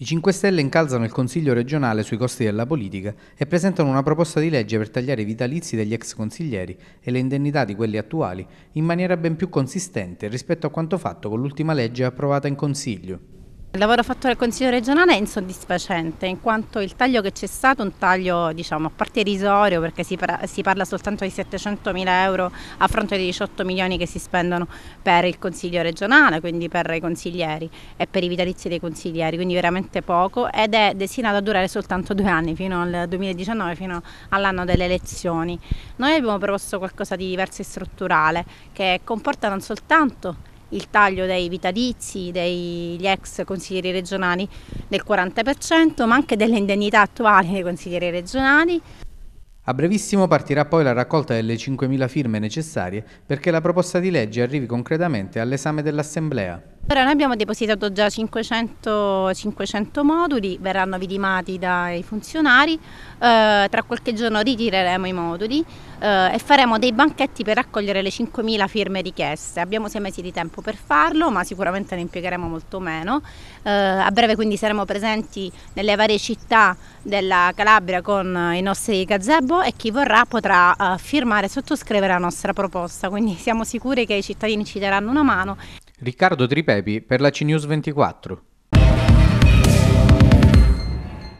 I 5 Stelle incalzano il Consiglio regionale sui costi della politica e presentano una proposta di legge per tagliare i vitalizi degli ex consiglieri e le indennità di quelli attuali in maniera ben più consistente rispetto a quanto fatto con l'ultima legge approvata in Consiglio. Il lavoro fatto dal Consiglio regionale è insoddisfacente in quanto il taglio che c'è stato è un taglio diciamo, a parte irrisorio perché si, si parla soltanto di 700 mila euro a fronte dei 18 milioni che si spendono per il Consiglio regionale, quindi per i consiglieri e per i vitalizi dei consiglieri, quindi veramente poco ed è destinato a durare soltanto due anni fino al 2019, fino all'anno delle elezioni. Noi abbiamo proposto qualcosa di diverso e strutturale che comporta non soltanto il taglio dei vitalizi degli ex consiglieri regionali del 40%, ma anche delle indennità attuali dei consiglieri regionali. A brevissimo partirà poi la raccolta delle 5.000 firme necessarie perché la proposta di legge arrivi concretamente all'esame dell'Assemblea. Però noi abbiamo depositato già 500, 500 moduli, verranno vidimati dai funzionari, eh, tra qualche giorno ritireremo i moduli eh, e faremo dei banchetti per raccogliere le 5.000 firme richieste. Abbiamo sei mesi di tempo per farlo, ma sicuramente ne impiegheremo molto meno. Eh, a breve quindi saremo presenti nelle varie città della Calabria con i nostri gazebo e chi vorrà potrà eh, firmare e sottoscrivere la nostra proposta, quindi siamo sicuri che i cittadini ci daranno una mano. Riccardo Tripepi per la CNews 24.